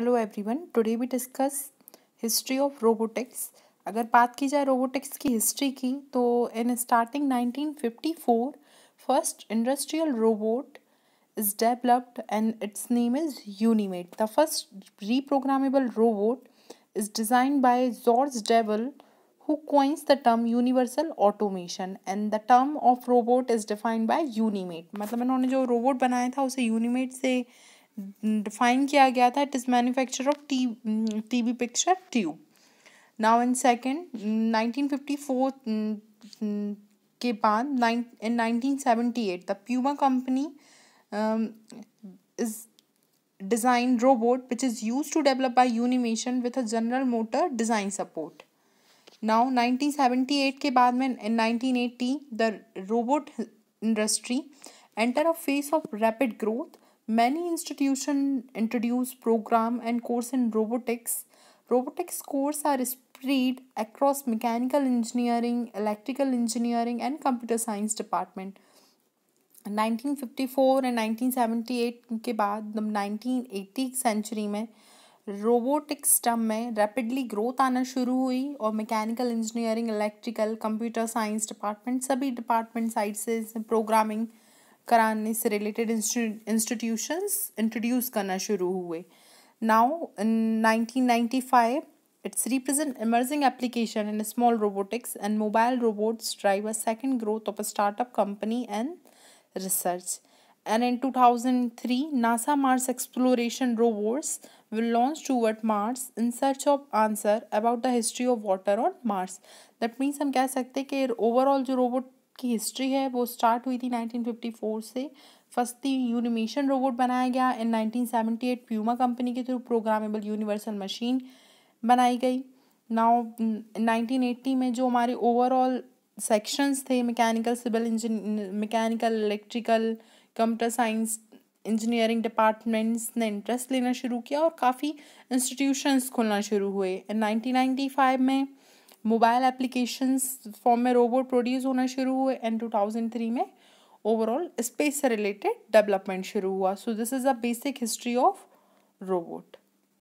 hello everyone today we discuss history of robotics अगर बात की जाए रोबोटिक्स की हिस्ट्री की तो in starting 1954 first industrial robot is developed and its name is Unimate the first reprogrammable robot is design by George Devol who coins the term universal automation and the term of robot is defined by Unimate मतलब इन्होंने जो robot बनाया था उसे यूनिमेट से define किया गया था it is manufacture of T T picture tube now in second nineteen fifty four के बाद nine in seventy eight the Puma company is design robot which is use to develop by Unimation with a General Motor design support now nineteen seventy eight के बाद में in nineteen eighty the robot industry enter a phase of rapid growth many institution introduce program and course in robotics robotics course are spread across mechanical engineering electrical engineering and computer science department 1954 and 1978 के बाद 1980 century में robotics term में rapidly growth आना शुरू हुई और mechanical engineering electrical computer science department सभी department side से प्रोग्रामिंग कराने से रिलेटेड इंस्टीट्यूशंस इंट्रोड्यूस करना शुरू हुए now in nineteen five its represent emerging application in small robotics and mobile robots drive a second growth of a startup company and research and in two thousand three NASA Mars exploration robots will launch toward Mars in search of answer about the history of water on Mars that means हम कह सकते हैं कि overall जो robot की history है वो start हुई थी 1954 से फर्स्ट यूनिमेशन रोबोट बनाया गया इन 1978 प्यूमा कंपनी के थ्रू प्रोग्रामेबल यूनिवर्सल मशीन बनाई गई नाउ 1980 mm, में जो हमारे ओवरऑल सेक्शंस थे mechanical civil engineer mechanical electrical computer science engineering departments ने इंटरेस्ट लेना शुरू किया और काफ़ी इंस्टीट्यूशंस खुलना शुरू हुए नाइनटीन नाइन्टी फाइव में मोबाइल एप्लीकेशन फॉर्म में रोबोट प्रोड्यूस होना शुरू हुए एंड टू थाउजेंड थ्री में ओवरऑल स्पेस से रिलेटेड डेवलपमेंट शुरू हुआ so this is a basic history of robot